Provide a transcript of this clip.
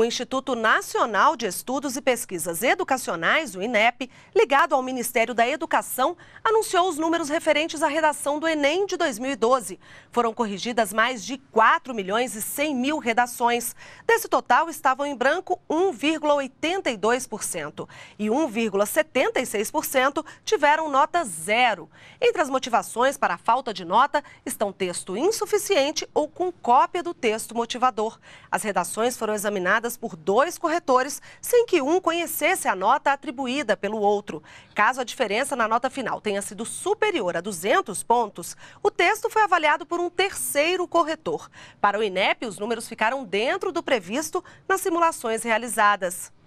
O Instituto Nacional de Estudos e Pesquisas Educacionais, o INEP, ligado ao Ministério da Educação, anunciou os números referentes à redação do Enem de 2012. Foram corrigidas mais de 4 milhões e 100 mil redações. Desse total, estavam em branco 1,82% e 1,76% tiveram nota zero. Entre as motivações para a falta de nota estão texto insuficiente ou com cópia do texto motivador. As redações foram examinadas por dois corretores, sem que um conhecesse a nota atribuída pelo outro. Caso a diferença na nota final tenha sido superior a 200 pontos, o texto foi avaliado por um terceiro corretor. Para o INEP, os números ficaram dentro do previsto nas simulações realizadas.